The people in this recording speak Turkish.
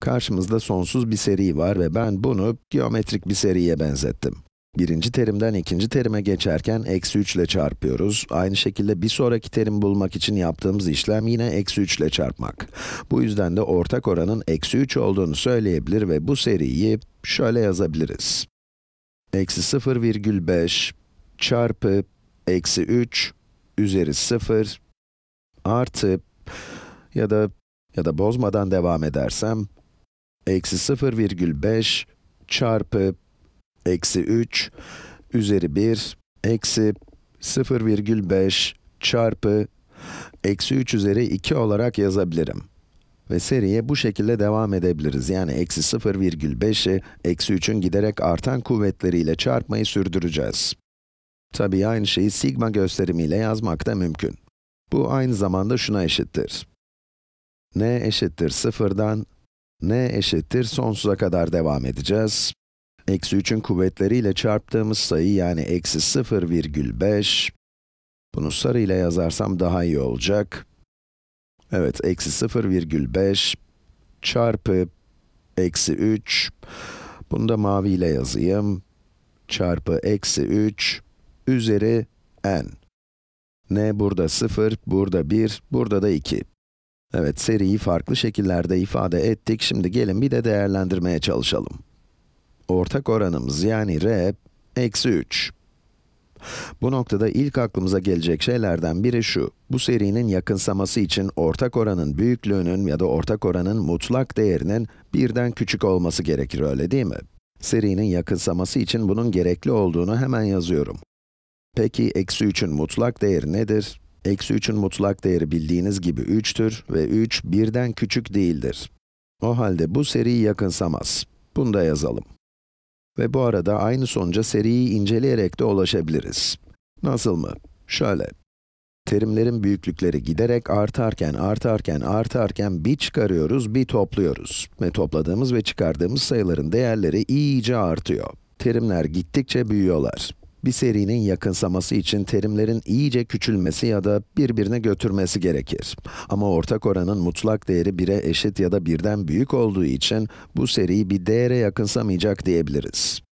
Karşımızda sonsuz bir seri var ve ben bunu geometrik bir seriye benzettim. Birinci terimden ikinci terime geçerken eksi 3 ile çarpıyoruz. Aynı şekilde bir sonraki terim bulmak için yaptığımız işlem yine eksi 3 ile çarpmak. Bu yüzden de ortak oranın eksi 3 olduğunu söyleyebilir ve bu seriyi şöyle yazabiliriz. Eksi 0,5 çarpı eksi 3 üzeri 0 artı ya da ya da bozmadan devam edersem eksi 0,5 çarpı eksi 3 üzeri 1 eksi 0,5 çarpı eksi 3 üzeri 2 olarak yazabilirim. Ve seriye bu şekilde devam edebiliriz. Yani eksi 0,5'i eksi 3'ün giderek artan kuvvetleriyle çarpmayı sürdüreceğiz. Tabii aynı şeyi sigma gösterimiyle yazmak da mümkün. Bu aynı zamanda şuna eşittir. n eşittir 0'dan n eşittir sonsuza kadar devam edeceğiz. Eksi 3'ün kuvvetleriyle çarptığımız sayı yani eksi 0,5. Bunu sarı ile yazarsam daha iyi olacak. Evet, eksi 0,5 çarpı eksi 3. Bunu da mavi ile yazayım. Çarpı eksi 3 üzeri n. n burada 0, burada 1, burada da 2. Evet, seriyi farklı şekillerde ifade ettik. Şimdi gelin bir de değerlendirmeye çalışalım. Ortak oranımız yani r, eksi 3. Bu noktada ilk aklımıza gelecek şeylerden biri şu. Bu serinin yakınsaması için ortak oranın büyüklüğünün ya da ortak oranın mutlak değerinin birden küçük olması gerekir öyle değil mi? Serinin yakınsaması için bunun gerekli olduğunu hemen yazıyorum. Peki eksi 3'ün mutlak değeri nedir? Eksi 3'ün mutlak değeri bildiğiniz gibi 3'tür ve 3, birden küçük değildir. O halde bu seriyi yakınsamaz. Bunu da yazalım. Ve bu arada aynı sonuca seriyi inceleyerek de ulaşabiliriz. Nasıl mı? Şöyle. Terimlerin büyüklükleri giderek artarken, artarken, artarken bir çıkarıyoruz, bir topluyoruz. Ve topladığımız ve çıkardığımız sayıların değerleri iyice artıyor. Terimler gittikçe büyüyorlar. Bir serinin yakınsaması için terimlerin iyice küçülmesi ya da birbirine götürmesi gerekir. Ama ortak oranın mutlak değeri 1'e eşit ya da birden büyük olduğu için bu seriyi bir değere yakınsamayacak diyebiliriz.